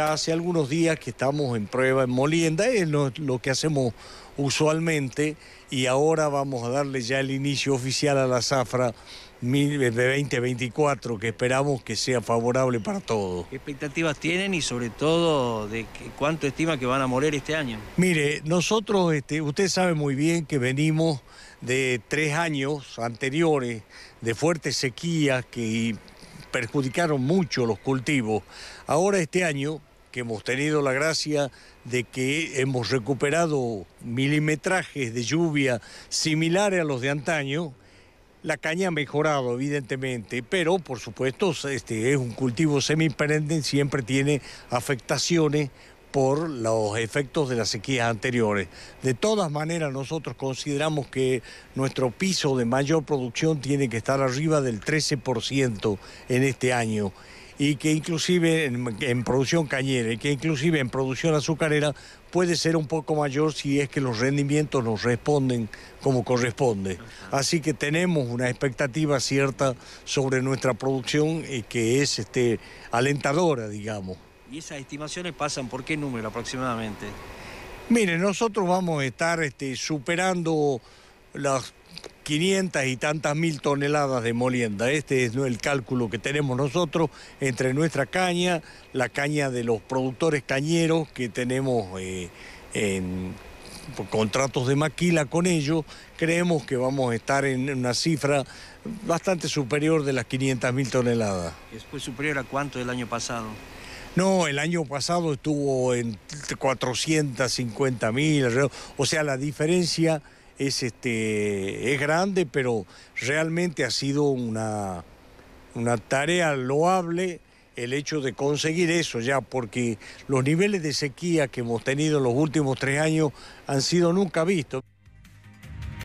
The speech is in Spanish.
Hace algunos días que estamos en prueba en molienda, es lo, que hacemos usualmente y ahora vamos a darle ya el inicio oficial a la zafra eh, de 2024 que esperamos que sea favorable para todos. ¿Qué expectativas tienen y sobre todo de cuánto estima que van a morir este año? Mire, nosotros, este, usted sabe muy bien que venimos de tres años anteriores de fuertes sequías que perjudicaron mucho los cultivos. Ahora este año, que hemos tenido la gracia de que hemos recuperado milimetrajes de lluvia similares a los de antaño, la caña ha mejorado, evidentemente, pero por supuesto este es un cultivo semiperenne, siempre tiene afectaciones por los efectos de las sequías anteriores. De todas maneras, nosotros consideramos que nuestro piso de mayor producción tiene que estar arriba del 13% en este año y que inclusive en, producción cañera y que inclusive en producción azucarera puede ser un poco mayor si es que los rendimientos nos responden como corresponde. Así que tenemos una expectativa cierta sobre nuestra producción que es este, alentadora, digamos. ¿Y esas estimaciones pasan por qué número aproximadamente? Mire, nosotros vamos a estar este, superando las 500 y tantas mil toneladas de molienda. Este es el cálculo que tenemos nosotros entre nuestra caña, la caña de los productores cañeros que tenemos eh, en contratos de maquila con ellos, creemos que vamos a estar en una cifra bastante superior de las 500 mil toneladas. pues superior a cuánto del año pasado? No, el año pasado estuvo en 450 mil, o sea, la diferencia es, este, es grande, pero realmente ha sido una, una tarea loable el hecho de conseguir eso ya, porque los niveles de sequía que hemos tenido en los últimos tres años han sido nunca vistos.